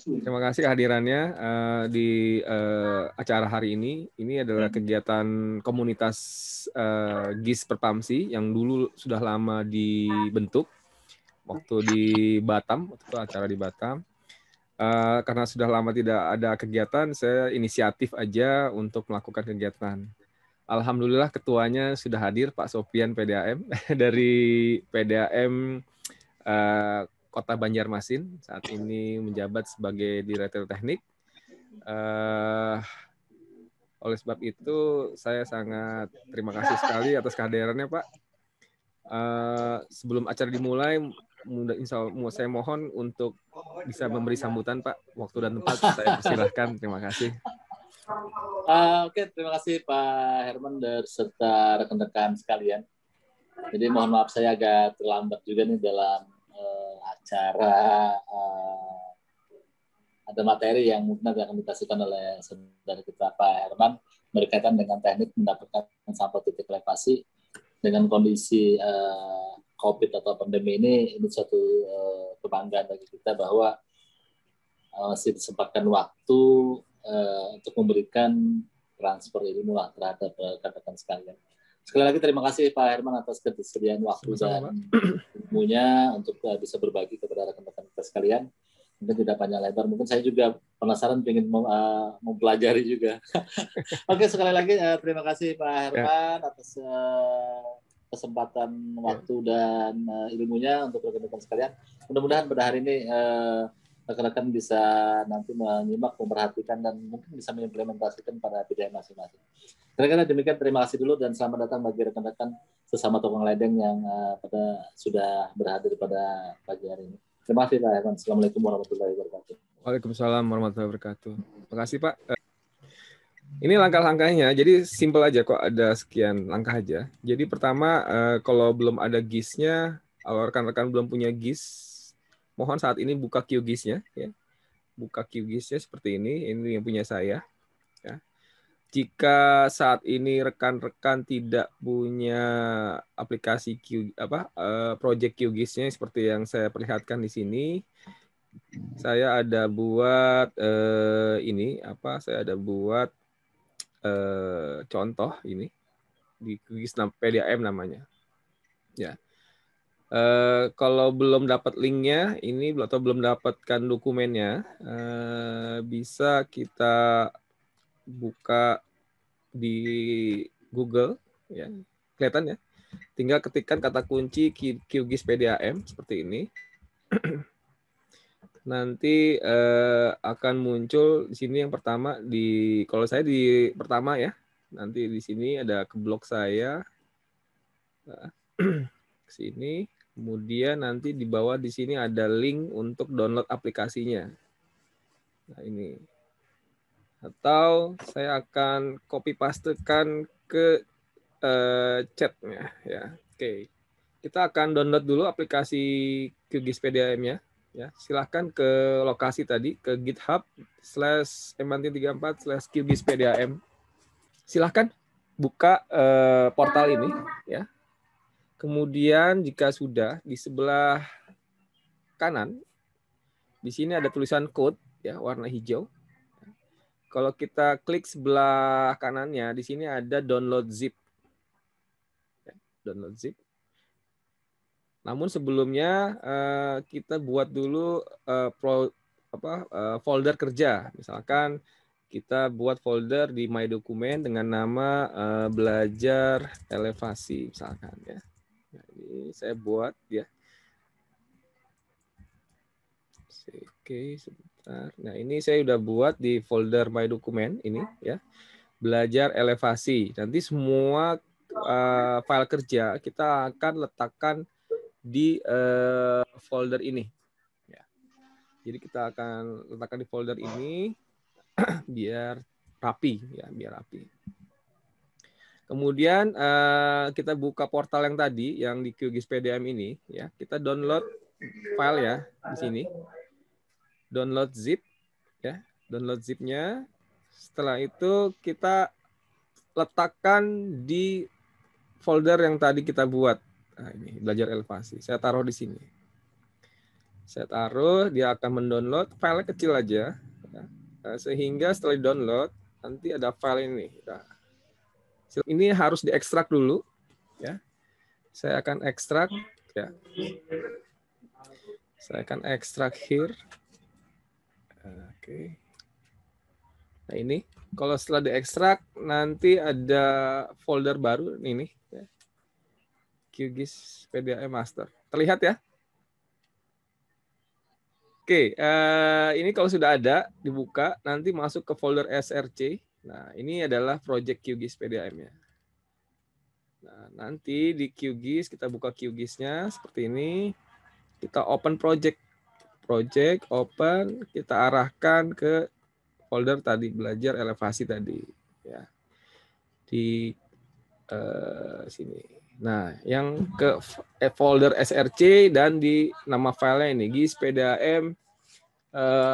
Terima kasih kehadirannya uh, di uh, acara hari ini. Ini adalah hmm. kegiatan komunitas uh, GIS Perpamsi yang dulu sudah lama dibentuk waktu di Batam, waktu itu acara di Batam. Uh, karena sudah lama tidak ada kegiatan, saya inisiatif aja untuk melakukan kegiatan. Alhamdulillah ketuanya sudah hadir Pak Sofian PDAM dari PDAM uh, Kota Banjarmasin. Saat ini menjabat sebagai Direktur Teknik. Uh, oleh sebab itu, saya sangat terima kasih sekali atas kehadirannya, Pak. Uh, sebelum acara dimulai, insya Allah, saya mohon untuk bisa memberi sambutan, Pak. Waktu dan tempat saya persilahkan. Terima kasih. Uh, Oke, okay. terima kasih Pak Herman dan serta rekan-rekan sekalian. Jadi mohon maaf saya agak terlambat juga nih dalam cara uh, eh, ada materi yang mungkin akan dikasihkan oleh saudara kita Pak Herman berkaitan dengan teknik mendapatkan sampel titik elevasi dengan kondisi uh, COVID atau pandemi ini ini suatu uh, kebanggaan bagi kita bahwa uh, masih disempatkan waktu uh, untuk memberikan transfer ini lah terhadap uh, katakan sekalian. Sekali lagi terima kasih Pak Herman atas kesediaan waktu Sama dan ilmunya untuk eh, bisa berbagi kepada rekan-rekan kita sekalian. Mungkin tidak banyak lebar, mungkin saya juga penasaran ingin eh, mempelajari juga. Oke, sekali lagi eh, terima kasih Pak ya. Herman atas kesempatan ya. waktu dan ilmunya untuk rekan-rekan sekalian. Mudah-mudahan pada hari ini rekan-rekan bisa nanti menyimak, memperhatikan, dan mungkin bisa mengimplementasikan pada bidang masing-masing. Kira-kira demikian terima kasih dulu dan selamat datang bagi rekan-rekan sesama tukang ledeng yang uh, pada sudah berhadir pada pagi hari ini. Terima kasih Pak Herman. Assalamualaikum warahmatullahi wabarakatuh. Waalaikumsalam warahmatullahi wabarakatuh. Terima kasih Pak. Eh, ini langkah-langkahnya, jadi simple aja kok ada sekian langkah aja. Jadi pertama, eh, kalau belum ada GIS-nya, kalau rekan-rekan belum punya GIS, mohon saat ini buka QGIS-nya. Ya. Buka QGIS-nya seperti ini, ini yang punya saya. Ya jika saat ini rekan-rekan tidak punya aplikasi Q apa uh, project QGIS-nya seperti yang saya perlihatkan di sini saya ada buat uh, ini apa saya ada buat uh, contoh ini di QGIS PDAM namanya ya Uh, kalau belum dapat linknya ini atau belum dapatkan dokumennya, uh, bisa kita buka di Google ya hmm. kelihatan ya tinggal ketikkan kata kunci QGIS PDAM seperti ini nanti eh, akan muncul di sini yang pertama di kalau saya di pertama ya nanti di sini ada ke blog saya ke sini kemudian nanti di bawah di sini ada link untuk download aplikasinya nah ini atau saya akan copy pastekan ke uh, chatnya ya. Oke, okay. kita akan download dulu aplikasi QGIS pdam ya Ya, silahkan ke lokasi tadi ke GitHub slash emantin34 slash QGIS PDAM. Silahkan buka uh, portal ini ya. Kemudian jika sudah di sebelah kanan di sini ada tulisan code ya warna hijau kalau kita klik sebelah kanannya, di sini ada download zip. Ya, download zip. Namun sebelumnya eh, kita buat dulu eh, eh, folder kerja. Misalkan kita buat folder di My Dokumen dengan nama belajar elevasi misalkan ya. Nah, ini saya buat ya. Oke, okay sebentar. Nah, ini saya sudah buat di folder My Dokumen ini ya. Belajar elevasi. Nanti semua uh, file kerja kita akan letakkan di uh, folder ini. Ya. Jadi kita akan letakkan di folder ini biar rapi ya, biar rapi. Kemudian eh, kita buka portal yang tadi yang di QGIS PDM ini ya. Kita download file ya di sini download zip ya download zipnya setelah itu kita letakkan di folder yang tadi kita buat nah, ini belajar elevasi saya taruh di sini saya taruh dia akan mendownload file kecil aja ya. Nah, sehingga setelah download nanti ada file ini nah, ini harus diekstrak dulu ya saya akan ekstrak ya saya akan ekstrak here Oke. Nah ini kalau setelah diekstrak nanti ada folder baru ini ya. QGIS PDAM master. Terlihat ya? Oke, uh, ini kalau sudah ada dibuka nanti masuk ke folder SRC. Nah, ini adalah project QGIS PDAM-nya. Nah, nanti di QGIS kita buka QGIS-nya seperti ini. Kita open project project, open, kita arahkan ke folder tadi belajar elevasi tadi ya. Di eh, sini. Nah, yang ke eh, folder SRC dan di nama file ini gispdam eh,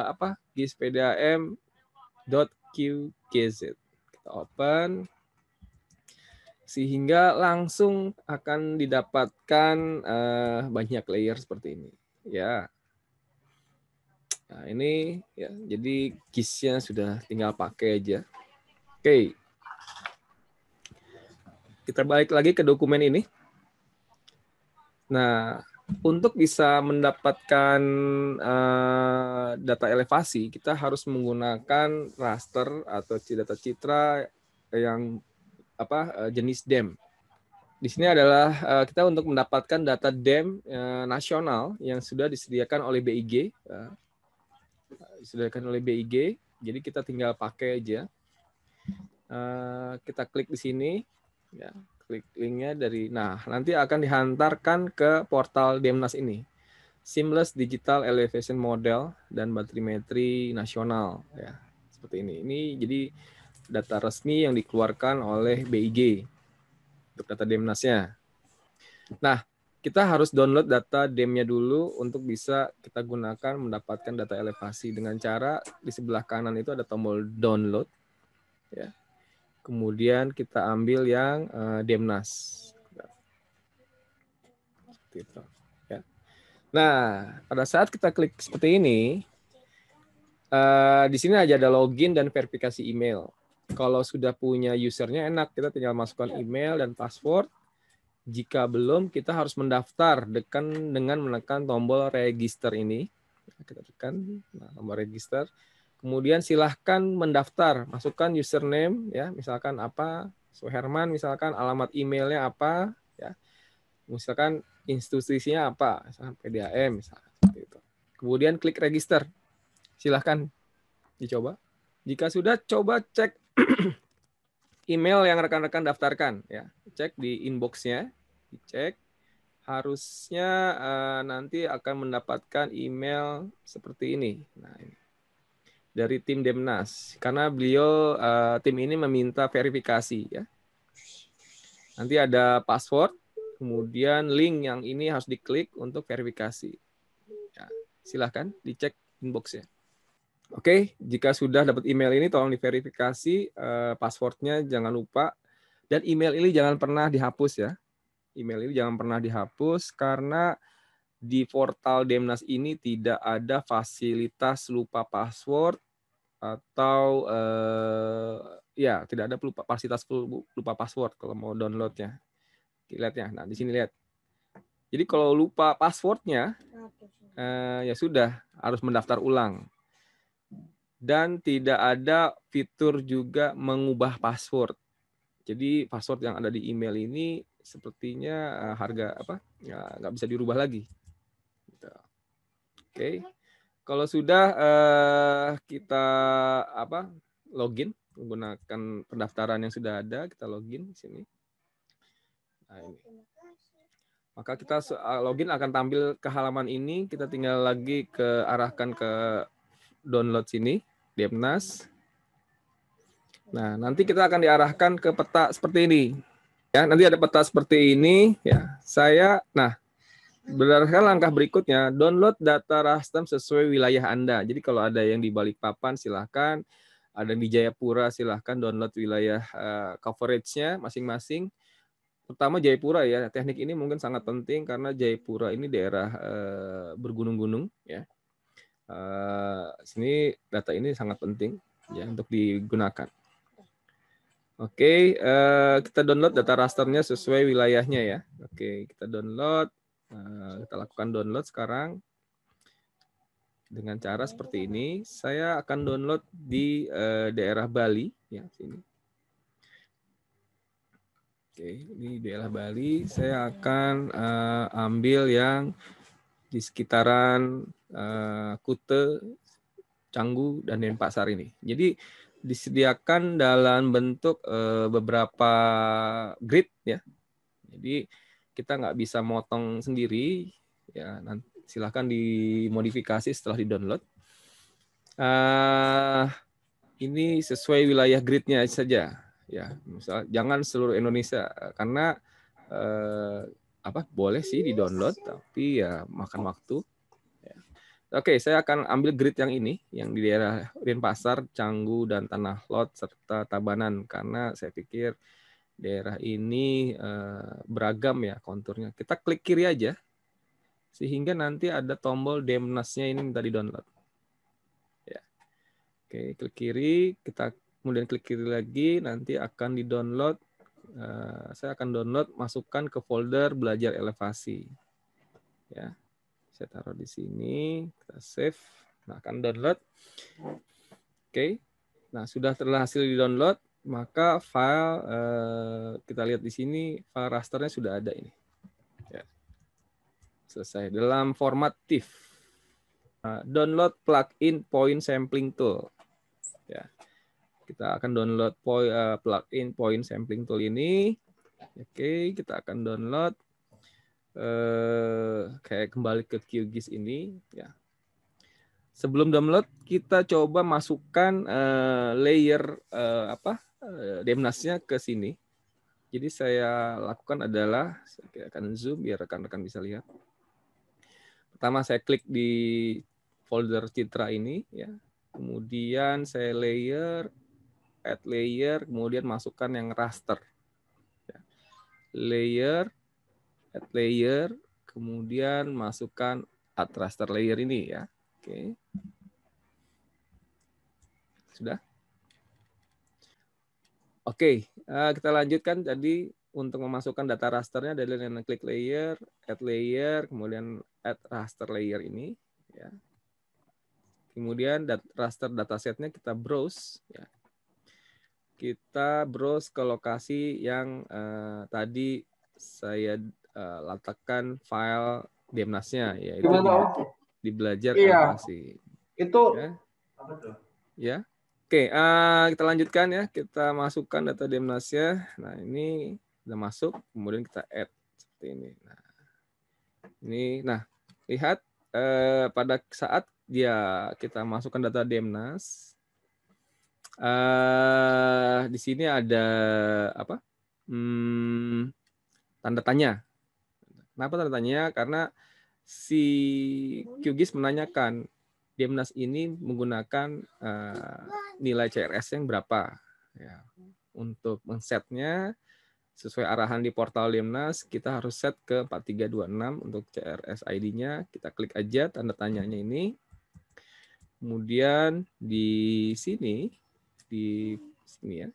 apa? qgz Kita open sehingga langsung akan didapatkan eh, banyak layer seperti ini. Ya. Nah, ini ya, jadi kisnya sudah tinggal pakai aja. Oke. Kita balik lagi ke dokumen ini. Nah, untuk bisa mendapatkan uh, data elevasi, kita harus menggunakan raster atau data citra yang apa eh, jenis DEM. Di sini adalah eh, kita untuk mendapatkan data DEM nasional yang sudah disediakan oleh BIG disediakan oleh BIG. Jadi kita tinggal pakai aja. Eh, kita klik di sini, ya, klik linknya dari. Nah, nanti akan dihantarkan ke portal Demnas ini, Seamless Digital Elevation Model dan Batrimetri Nasional, ya, seperti ini. Ini jadi data resmi yang dikeluarkan oleh BIG untuk data Demnasnya. Nah, kita harus download data DEM-nya dulu untuk bisa kita gunakan mendapatkan data elevasi dengan cara di sebelah kanan itu ada tombol download ya. Kemudian kita ambil yang uh, eh, DEMNAS. itu ya. Nah, pada saat kita klik seperti ini uh, di sini aja ada login dan verifikasi email. Kalau sudah punya usernya enak, kita tinggal masukkan ya. email dan password jika belum, kita harus mendaftar dengan dengan menekan tombol register ini. Kita tekan nah, tombol register. Kemudian silahkan mendaftar, masukkan username ya, misalkan apa, Suherman misalkan alamat emailnya apa, ya, misalkan institusinya apa, misalkan PDAM misalkan itu. Kemudian klik register. Silahkan dicoba. Jika sudah, coba cek email yang rekan-rekan daftarkan ya cek di inboxnya dicek harusnya uh, nanti akan mendapatkan email seperti ini. Nah, ini dari tim Demnas karena beliau uh, tim ini meminta verifikasi ya. Nanti ada password, kemudian link yang ini harus diklik untuk verifikasi. Ya, silahkan dicek inboxnya. Oke, jika sudah dapat email ini, tolong diverifikasi uh, passwordnya, jangan lupa. Dan email ini jangan pernah dihapus ya, Email itu jangan pernah dihapus karena di portal Demnas ini tidak ada fasilitas lupa password atau eh, ya tidak ada lupa fasilitas lupa password kalau mau downloadnya. ya, Nah, di sini lihat. Jadi kalau lupa passwordnya, eh, ya sudah harus mendaftar ulang. Dan tidak ada fitur juga mengubah password. Jadi password yang ada di email ini sepertinya eh, harga apa ya, nggak bisa dirubah lagi. Gitu. Oke, okay. kalau sudah uh, kita apa login menggunakan pendaftaran yang sudah ada, kita login di sini. Nah, ini. Maka kita eh, login akan tampil ke halaman ini. Kita tinggal lagi ke arahkan ke download sini, Depnas. Nah, nanti kita akan diarahkan ke peta seperti ini. Ya, nanti ada peta seperti ini ya. Saya nah berdasarkan langkah berikutnya download data Rastam sesuai wilayah Anda. Jadi kalau ada yang di Balikpapan silahkan, ada di Jayapura silahkan download wilayah uh, coveragenya masing-masing. Pertama Jayapura ya, teknik ini mungkin sangat penting karena Jayapura ini daerah uh, bergunung-gunung ya. Uh, sini data ini sangat penting ya untuk digunakan. Oke, okay, uh, eh, kita download data rasternya sesuai wilayahnya ya. Oke, okay, kita download, uh, kita lakukan download sekarang dengan cara seperti ini. Saya akan download di uh, daerah Bali ya sini. Oke, okay, ini daerah Bali. Saya akan uh, ambil yang di sekitaran uh, Kute, Canggu, dan Denpasar ini. Jadi disediakan dalam bentuk uh, beberapa grid ya. Jadi kita nggak bisa motong sendiri ya. Nanti silahkan dimodifikasi setelah di-download. Uh, ini sesuai wilayah gridnya saja ya. Misal jangan seluruh Indonesia karena uh, apa boleh sih di-download tapi ya makan waktu Oke, saya akan ambil grid yang ini, yang di daerah Denpasar, Canggu, dan Tanah Lot, serta Tabanan, karena saya pikir daerah ini eh, beragam ya konturnya. Kita klik kiri aja, sehingga nanti ada tombol Demnasnya ini minta di download. Ya. Oke, klik kiri, kita kemudian klik kiri lagi, nanti akan di download. Eh, saya akan download, masukkan ke folder belajar elevasi. Ya. Saya taruh di sini, kita save. Nah, akan download. Oke. Nah, sudah terhasil di-download, maka file eh, kita lihat di sini file rasternya sudah ada ini. Ya. Selesai dalam format TIFF. Nah, download plugin point sampling tool. Ya. Kita akan download uh, plugin point sampling tool ini. Oke, okay, kita akan download eh, kayak kembali ke QGIS ini ya. Sebelum download kita coba masukkan eh, layer eh, apa eh, Demnasnya ke sini. Jadi saya lakukan adalah saya akan zoom biar rekan-rekan bisa lihat. Pertama saya klik di folder citra ini ya. Kemudian saya layer add layer, kemudian masukkan yang raster. Ya. Layer add layer, kemudian masukkan add raster layer ini ya. Oke. Okay. Sudah? Oke, okay, uh, eh, kita lanjutkan Jadi untuk memasukkan data rasternya dari dengan klik layer, add layer, kemudian add raster layer ini ya. Kemudian dat raster datasetnya kita browse ya. Kita browse ke lokasi yang uh, tadi saya uh, file Demnasnya ya, itu di, di belajar iya. Itu ya. ya. Oke, uh, kita lanjutkan ya. Kita masukkan data Demnasnya. Nah, ini sudah masuk, kemudian kita add seperti ini. Nah, ini nah, lihat uh, pada saat dia kita masukkan data Demnas uh, di sini ada apa? Hmm, tanda tanya Kenapa tanda tanya? Karena si QGIS menanyakan Diemnas ini menggunakan uh, nilai CRS yang berapa ya. Untuk men sesuai arahan di portal Diemnas kita harus set ke 4326 untuk CRS ID-nya. Kita klik aja tanda tanyanya ini. Kemudian di sini di sini ya.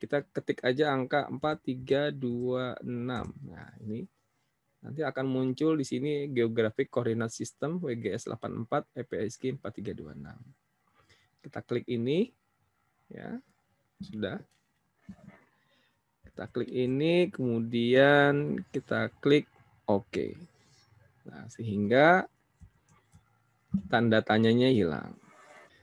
Kita ketik aja angka 4326. Nah, ini Nanti akan muncul di sini geografik koordinat sistem WGS 84 EPSG e 4326. Kita klik ini ya. Sudah. Kita klik ini kemudian kita klik OK. Nah, sehingga tanda tanyanya hilang.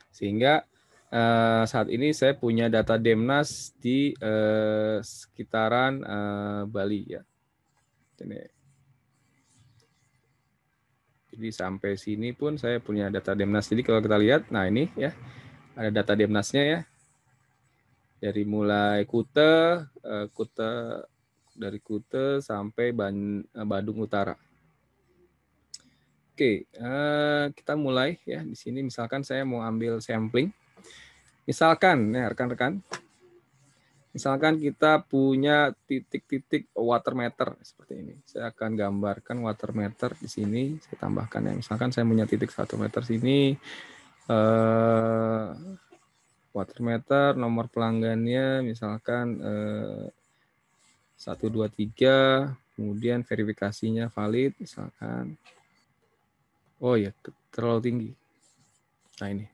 Sehingga eh, saat ini saya punya data Demnas di eh, sekitaran eh, Bali ya. Ini jadi sampai sini pun saya punya data Demnas. Jadi kalau kita lihat, nah ini ya, ada data Demnasnya ya. Dari mulai Kute, eh, Kute dari Kute sampai eh, Badung Utara. Oke, eh, kita mulai ya. Di sini misalkan saya mau ambil sampling. Misalkan, ya rekan-rekan, Misalkan kita punya titik-titik water meter seperti ini. Saya akan gambarkan water meter di sini. Saya tambahkan ya. Misalkan saya punya titik satu meter sini. Uh, water meter, nomor pelanggannya misalkan eh, dua 123, kemudian verifikasinya valid misalkan. Oh ya, terlalu tinggi. Nah ini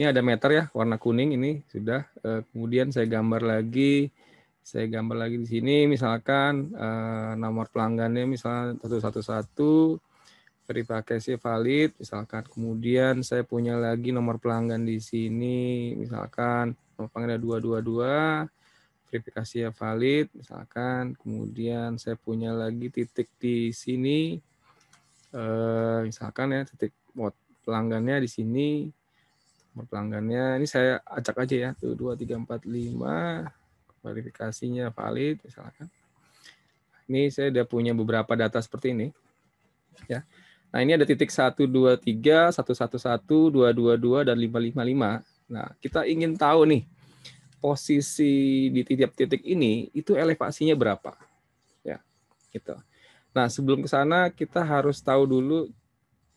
ini ada meter ya warna kuning ini sudah eh, kemudian saya gambar lagi saya gambar lagi di sini misalkan eh, nomor pelanggannya misalnya 111 verifikasi valid misalkan kemudian saya punya lagi nomor pelanggan di sini misalkan nomor pelanggan ada 222 verifikasi ya valid misalkan kemudian saya punya lagi titik di sini eh, misalkan ya titik pelanggannya di sini nomor pelanggannya ini saya acak aja ya tuh dua tiga empat lima verifikasinya valid misalkan ini saya udah punya beberapa data seperti ini ya nah ini ada titik satu dua tiga satu satu satu dua dua dua dan lima lima lima nah kita ingin tahu nih posisi di tiap titik ini itu elevasinya berapa ya gitu nah sebelum ke sana kita harus tahu dulu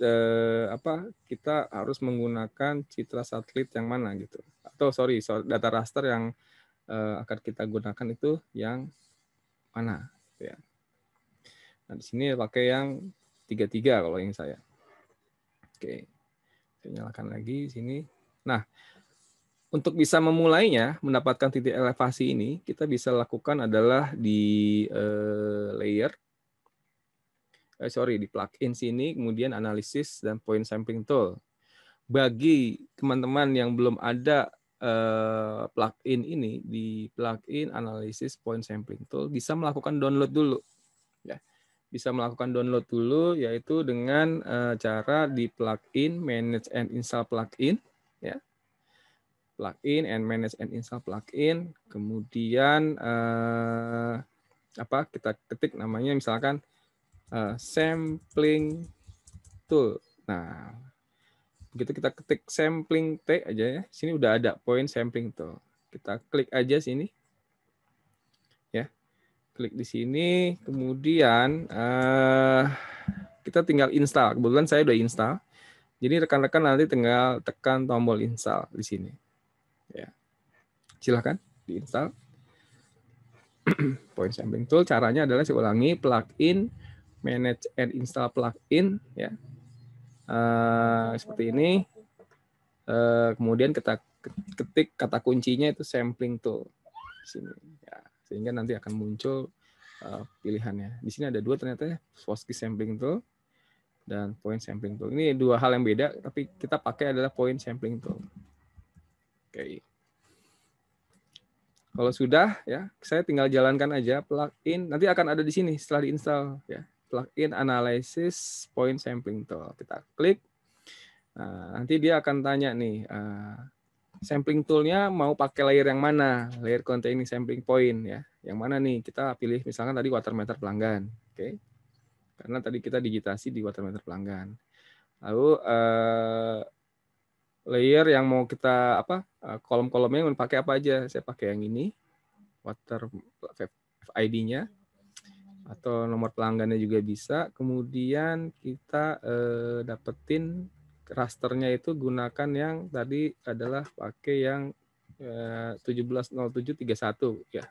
eh, apa kita harus menggunakan citra satelit yang mana gitu atau sorry data raster yang eh, akan kita gunakan itu yang mana gitu ya nah di sini pakai yang tiga tiga kalau yang saya oke saya nyalakan lagi di sini nah untuk bisa memulainya, mendapatkan titik elevasi ini, kita bisa lakukan adalah di eh, layer eh, sorry di plugin sini kemudian analisis dan point sampling tool. Bagi teman-teman yang belum ada eh, plugin ini di plugin analisis point sampling tool bisa melakukan download dulu ya. Bisa melakukan download dulu yaitu dengan eh, cara di plugin manage and install plugin ya plugin and manage and install plugin kemudian eh, apa kita ketik namanya misalkan Eh, sampling tool. Nah, begitu kita ketik sampling T aja ya. Sini udah ada poin sampling tool. Kita klik aja sini. Ya. Klik di sini, kemudian uh, kita tinggal install. Kebetulan saya udah install. Jadi rekan-rekan nanti tinggal tekan tombol install di sini. Ya. Silahkan diinstal. Point sampling tool caranya adalah saya ulangi plugin manage and install plugin ya uh, seperti ini uh, kemudian kita ketik kata kuncinya itu sampling tool di sini ya sehingga nanti akan muncul uh, pilihannya di sini ada dua ternyata ya sampling tool dan point sampling tool ini dua hal yang beda tapi kita pakai adalah point sampling tool oke okay. Kalau sudah ya, saya tinggal jalankan aja plugin. Nanti akan ada di sini setelah diinstal ya plugin analysis point sampling tool. Kita klik. Nah, nanti dia akan tanya nih, eh, sampling toolnya mau pakai layer yang mana? Layer containing sampling point ya. Yang mana nih? Kita pilih misalkan tadi water meter pelanggan. Oke. Karena tadi kita digitasi di water meter pelanggan. Lalu uh, layer yang mau kita apa? Eh, kolom-kolomnya mau pakai apa aja? Saya pakai yang ini. Water ID-nya atau nomor pelanggannya juga bisa. Kemudian kita eh, dapetin rasternya itu gunakan yang tadi adalah pakai yang eh, 170731 ya.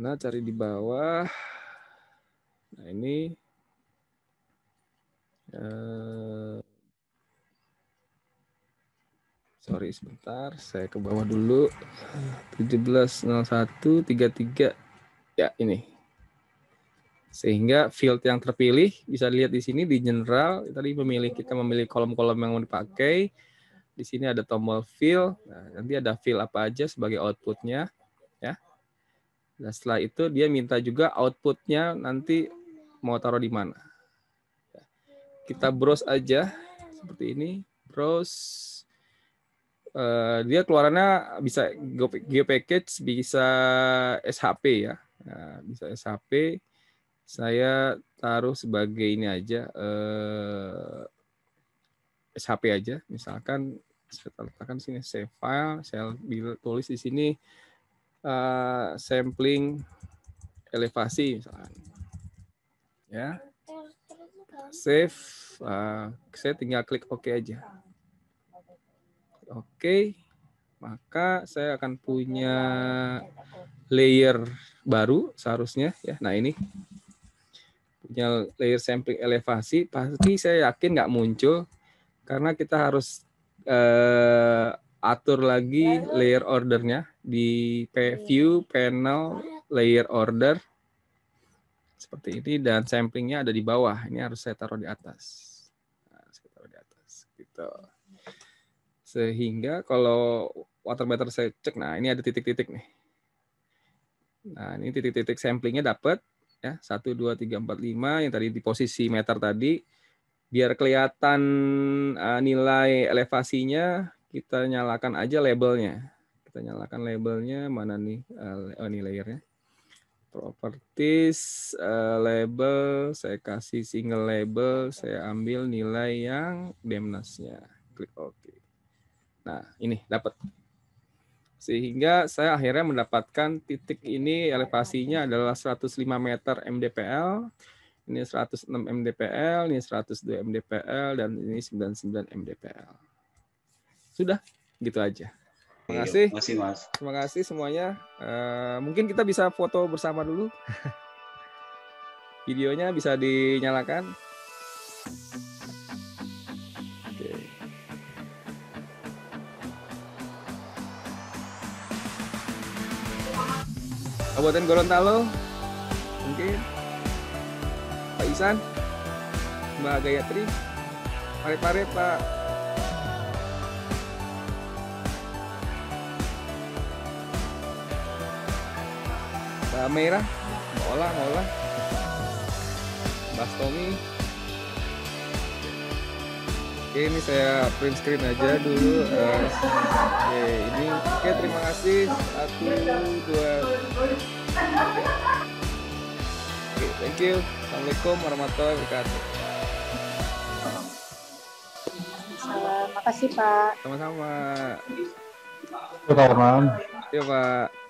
Nah, cari di bawah. Nah, ini eh, sorry sebentar, saya ke bawah dulu. 170133 ya ini. Sehingga field yang terpilih bisa dilihat di sini di general tadi memilih kita memilih kolom-kolom yang mau dipakai. Di sini ada tombol field Nah, nanti ada fill apa aja sebagai outputnya, ya. Dan setelah itu dia minta juga outputnya nanti mau taruh di mana. Ya. Kita browse aja seperti ini, browse. Uh, dia keluarannya bisa GeoPackage, bisa SHP ya. Nah, bisa SHP saya taruh sebagai ini aja eh, SHP aja. Misalkan saya letakkan sini save file, saya tulis di sini eh, sampling elevasi misalkan. Ya. Save, eh, saya tinggal klik OK aja. Oke, okay. maka saya akan punya layer baru seharusnya ya. Nah ini punya layer sampling elevasi pasti saya yakin nggak muncul karena kita harus eh, atur lagi layer ordernya di iya. view panel layer order seperti ini dan samplingnya ada di bawah ini harus saya taruh di atas nah, di atas gitu sehingga kalau water meter saya cek nah ini ada titik-titik nih Nah, ini titik-titik samplingnya dapat ya. 1 2 3 4 5 yang tadi di posisi meter tadi biar kelihatan uh, nilai elevasinya kita nyalakan aja labelnya. Kita nyalakan labelnya mana nih uh, oh, ini layernya. Properties uh, label saya kasih single label, saya ambil nilai yang demnasnya. Klik OK. Nah, ini dapat. Sehingga saya akhirnya mendapatkan titik ini elevasinya adalah 105 meter MDPL, ini 106 MDPL, ini 102 MDPL, dan ini 99 MDPL. Sudah, gitu aja. Terima iya, kasih. Terima kasih, Mas. semuanya. Uh, mungkin kita bisa foto bersama dulu. Videonya bisa dinyalakan. Kabupaten Gorontalo mungkin Pak Isan Mbak Gayatri Pare-pare Pak Mbak Merah Mbak Ola Mbak Ola Mbak Tommy Oke ini saya print screen aja dulu. Eh. oke ini oke terima kasih satu dua okay, thank you assalamualaikum warahmatullahi wabarakatuh Terima kasih Pak. Sama-sama. Iya, Selamat Pak Yuk Pak.